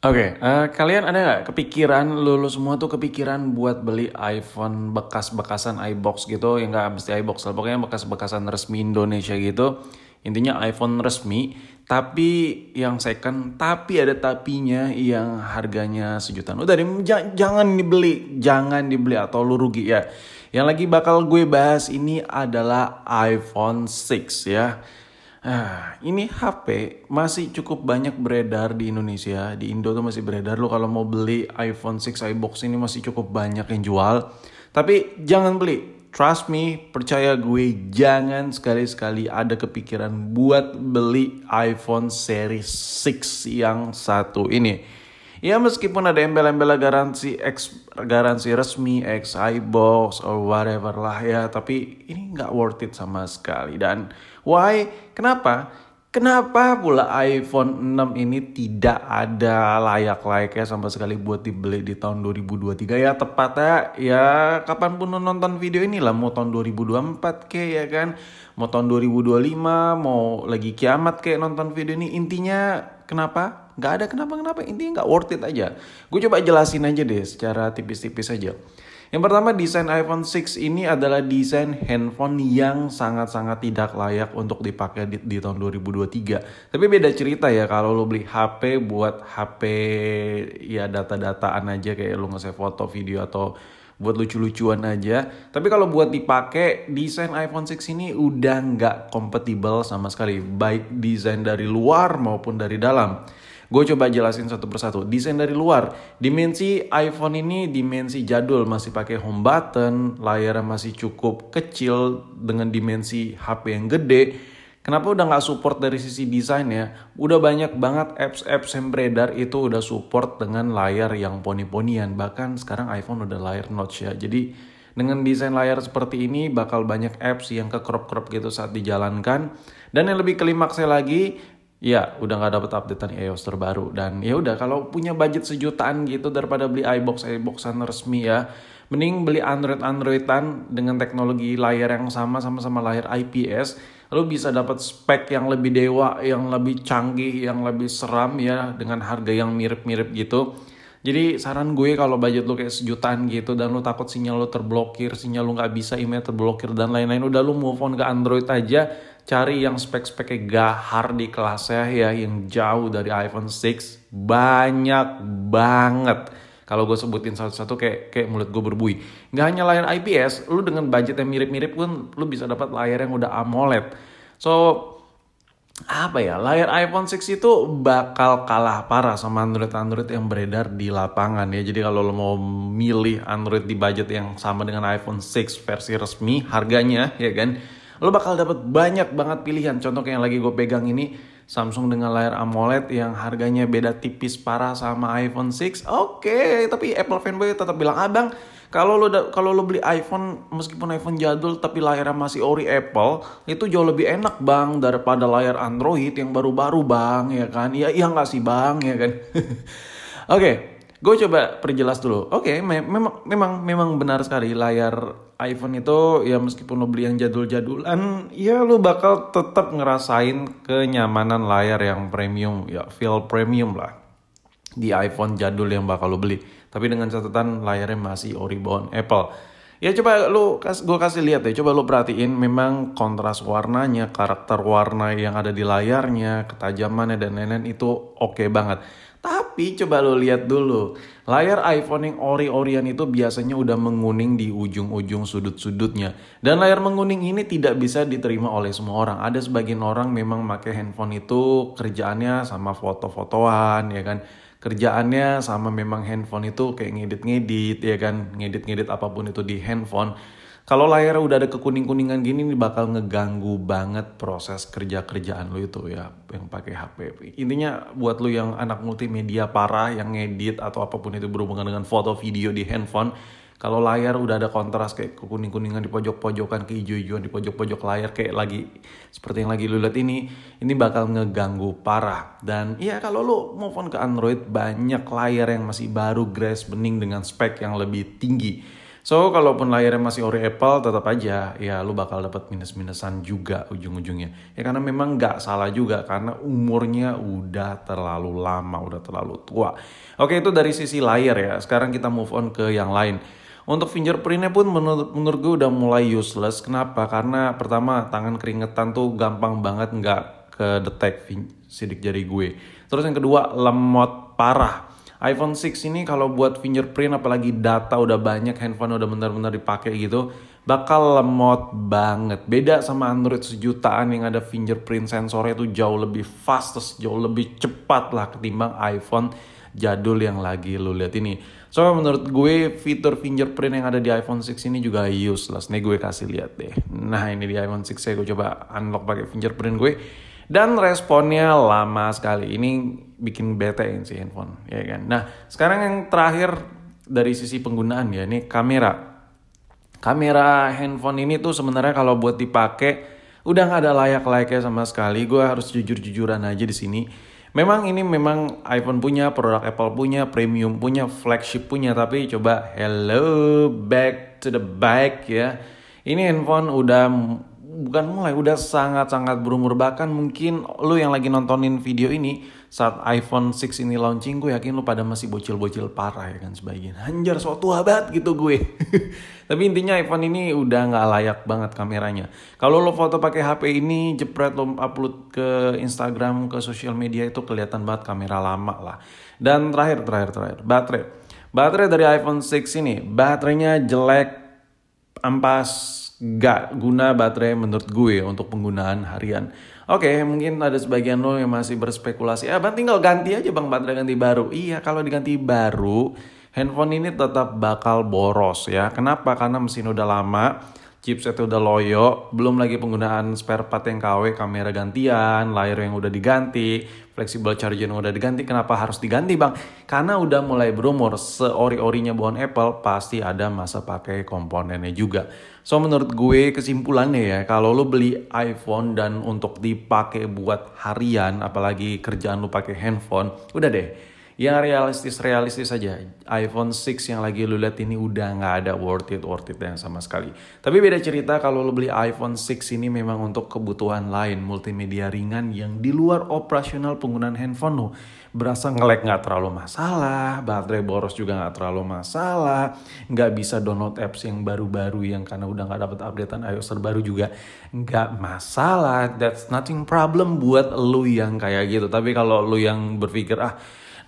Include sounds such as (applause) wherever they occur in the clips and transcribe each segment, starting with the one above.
Oke, okay, uh, eh, kalian ada nggak kepikiran lu, lu semua tuh kepikiran buat beli iPhone bekas-bekasan iBox gitu, yang nggak mesti iBox lah, pokoknya bekas-bekasan resmi Indonesia gitu. Intinya iPhone resmi, tapi yang second, tapi ada tapinya yang harganya sejutaan. Udah deh, jangan dibeli, jangan dibeli atau lu rugi ya. Yang lagi bakal gue bahas ini adalah iPhone 6 ya. Nah, ini HP masih cukup banyak beredar di Indonesia. Di Indo tuh masih beredar. Lo kalau mau beli iPhone 6 iBox ini masih cukup banyak yang jual. Tapi jangan beli. Trust me, percaya gue, jangan sekali-sekali ada kepikiran buat beli iPhone seri 6 yang satu ini Ya meskipun ada embel-embel garansi ex garansi resmi ex iBox or whatever lah ya, tapi ini nggak worth it sama sekali. Dan why? Kenapa? Kenapa pula iPhone 6 ini tidak ada layak ya sama sekali buat dibeli di tahun 2023 ya tepatnya ya kapanpun nonton video ini lah mau tahun 2024 ke ya kan mau tahun 2025 mau lagi kiamat kayak nonton video ini intinya kenapa nggak ada kenapa kenapa intinya nggak worth it aja gue coba jelasin aja deh secara tipis-tipis aja yang pertama desain iPhone 6 ini adalah desain handphone yang sangat-sangat tidak layak untuk dipakai di, di tahun 2023. Tapi beda cerita ya kalau lo beli HP buat HP ya data-dataan aja kayak lo nge-save foto, video atau buat lucu-lucuan aja. Tapi kalau buat dipakai, desain iPhone 6 ini udah nggak kompatibel sama sekali, baik desain dari luar maupun dari dalam. Gue coba jelasin satu persatu. Desain dari luar, dimensi iPhone ini dimensi jadul, masih pakai home button, layar masih cukup kecil dengan dimensi HP yang gede. Kenapa udah nggak support dari sisi desainnya? Udah banyak banget apps-apps yang beredar itu udah support dengan layar yang poni-ponian. Bahkan sekarang iPhone udah layar notch ya. Jadi dengan desain layar seperti ini bakal banyak apps yang ke crop-crop gitu saat dijalankan. Dan yang lebih kelimaksnya lagi, Ya udah nggak dapet updatean iOS e terbaru dan ya udah kalau punya budget sejutaan gitu daripada beli iBox iBoxan resmi ya, mending beli Android Androidan dengan teknologi layar yang sama sama-sama layar IPS, lo bisa dapat spek yang lebih dewa, yang lebih canggih, yang lebih seram ya dengan harga yang mirip-mirip gitu. Jadi saran gue kalau budget lo kayak sejutaan gitu dan lo takut sinyal lo terblokir, sinyal lo nggak bisa, email terblokir dan lain-lain, udah lo move on ke Android aja cari yang spek-speknya gahar di kelasnya ya yang jauh dari iPhone 6 banyak banget kalau gue sebutin satu-satu kayak kayak mulut gue berbuih nggak hanya layar IPS lu dengan budget yang mirip-mirip pun lu bisa dapat layar yang udah AMOLED so apa ya layar iPhone 6 itu bakal kalah parah sama Android-Android yang beredar di lapangan ya jadi kalau lo mau milih Android di budget yang sama dengan iPhone 6 versi resmi harganya ya kan Lo bakal dapat banyak banget pilihan. Contoh kayak yang lagi gue pegang ini Samsung dengan layar AMOLED yang harganya beda tipis parah sama iPhone 6. Oke, okay, tapi Apple fanboy tetap bilang, "Abang, kalau lo kalau lo beli iPhone meskipun iPhone jadul tapi layarnya masih ori Apple, itu jauh lebih enak, Bang, daripada layar Android yang baru-baru, Bang, ya kan? Ya iya nggak sih, Bang, ya kan?" (laughs) Oke. okay gue coba perjelas dulu oke okay, me memang memang memang benar sekali layar iPhone itu ya meskipun lo beli yang jadul-jadulan ya lo bakal tetap ngerasain kenyamanan layar yang premium ya feel premium lah di iPhone jadul yang bakal lo beli tapi dengan catatan layarnya masih ori bone Apple ya coba lo gue kasih lihat ya coba lo perhatiin memang kontras warnanya karakter warna yang ada di layarnya ketajamannya dan lain-lain itu oke okay banget tapi coba lo lihat dulu, layar iPhone yang ori-orian itu biasanya udah menguning di ujung-ujung sudut-sudutnya. Dan layar menguning ini tidak bisa diterima oleh semua orang. Ada sebagian orang memang pakai handphone itu kerjaannya sama foto-fotoan ya kan. Kerjaannya sama memang handphone itu kayak ngedit-ngedit ya kan, ngedit-ngedit apapun itu di handphone kalau layar udah ada kekuning-kuningan gini ini bakal ngeganggu banget proses kerja-kerjaan lo itu ya yang pakai HP. Intinya buat lo yang anak multimedia parah yang ngedit atau apapun itu berhubungan dengan foto video di handphone, kalau layar udah ada kontras kayak kekuning-kuningan di pojok-pojokan, ke hijau hijauan di pojok-pojok layar kayak lagi seperti yang lagi lu lihat ini, ini bakal ngeganggu parah. Dan ya kalau lu move on ke Android banyak layar yang masih baru, grass bening dengan spek yang lebih tinggi So kalaupun layarnya masih ori Apple tetap aja ya lu bakal dapat minus-minusan juga ujung-ujungnya. Ya karena memang nggak salah juga karena umurnya udah terlalu lama, udah terlalu tua. Oke itu dari sisi layar ya. Sekarang kita move on ke yang lain. Untuk fingerprintnya pun menurut, menurut gue udah mulai useless. Kenapa? Karena pertama tangan keringetan tuh gampang banget nggak ke detect sidik jari gue. Terus yang kedua lemot parah iPhone 6 ini kalau buat fingerprint apalagi data udah banyak, handphone udah benar-benar dipakai gitu, bakal lemot banget. Beda sama Android sejutaan yang ada fingerprint sensornya itu jauh lebih fast jauh lebih cepat lah ketimbang iPhone jadul yang lagi lu lihat ini. So menurut gue fitur fingerprint yang ada di iPhone 6 ini juga useless. Nih gue kasih lihat deh. Nah ini di iPhone 6 saya gue coba unlock pakai fingerprint gue dan responnya lama sekali ini bikin bete si handphone ya kan nah sekarang yang terakhir dari sisi penggunaan ya ini kamera kamera handphone ini tuh sebenarnya kalau buat dipakai udah nggak ada layak layaknya sama sekali gue harus jujur jujuran aja di sini Memang ini memang iPhone punya, produk Apple punya, premium punya, flagship punya, tapi coba hello back to the back ya. Ini handphone udah bukan mulai udah sangat-sangat berumur bahkan mungkin lu yang lagi nontonin video ini saat iPhone 6 ini launching gue yakin lu pada masih bocil-bocil parah ya kan sebagian anjir so tua banget gitu gue (laughs) tapi intinya iPhone ini udah nggak layak banget kameranya kalau lo foto pakai HP ini jepret lo upload ke Instagram ke sosial media itu kelihatan banget kamera lama lah dan terakhir terakhir terakhir baterai baterai dari iPhone 6 ini baterainya jelek ampas gak guna baterai menurut gue untuk penggunaan harian. Oke, okay, mungkin ada sebagian lo yang masih berspekulasi, ah bang tinggal ganti aja bang baterai ganti baru. Iya, kalau diganti baru, handphone ini tetap bakal boros ya. Kenapa? Karena mesin udah lama, chipset udah loyo, belum lagi penggunaan spare part yang KW, kamera gantian, layar yang udah diganti, fleksibel charger yang udah diganti kenapa harus diganti bang? Karena udah mulai berumur seori-orinya bahan Apple pasti ada masa pakai komponennya juga. So menurut gue kesimpulannya ya kalau lo beli iPhone dan untuk dipakai buat harian apalagi kerjaan lo pakai handphone udah deh yang realistis-realistis saja. iPhone 6 yang lagi lu lihat ini udah nggak ada worth it, worth it yang sama sekali. Tapi beda cerita kalau lu beli iPhone 6 ini memang untuk kebutuhan lain, multimedia ringan yang di luar operasional penggunaan handphone lo Berasa ngelek nggak terlalu masalah, baterai boros juga nggak terlalu masalah, nggak bisa download apps yang baru-baru yang karena udah nggak dapat updatean iOS terbaru juga nggak masalah. That's nothing problem buat lu yang kayak gitu. Tapi kalau lu yang berpikir ah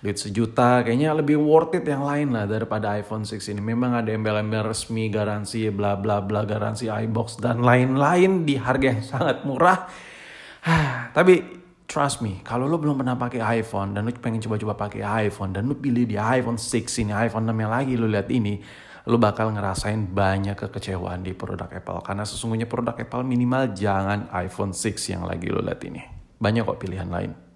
duit sejuta kayaknya lebih worth it yang lain lah daripada iPhone 6 ini memang ada embel-embel resmi garansi bla bla bla garansi iBox dan lain-lain di harga yang sangat murah (sighs) tapi trust me kalau lo belum pernah pakai iPhone dan lo pengen coba-coba pakai iPhone dan lo pilih di iPhone 6 ini iPhone 6 yang lagi lo lihat ini lo bakal ngerasain banyak kekecewaan di produk Apple karena sesungguhnya produk Apple minimal jangan iPhone 6 yang lagi lo lihat ini banyak kok pilihan lain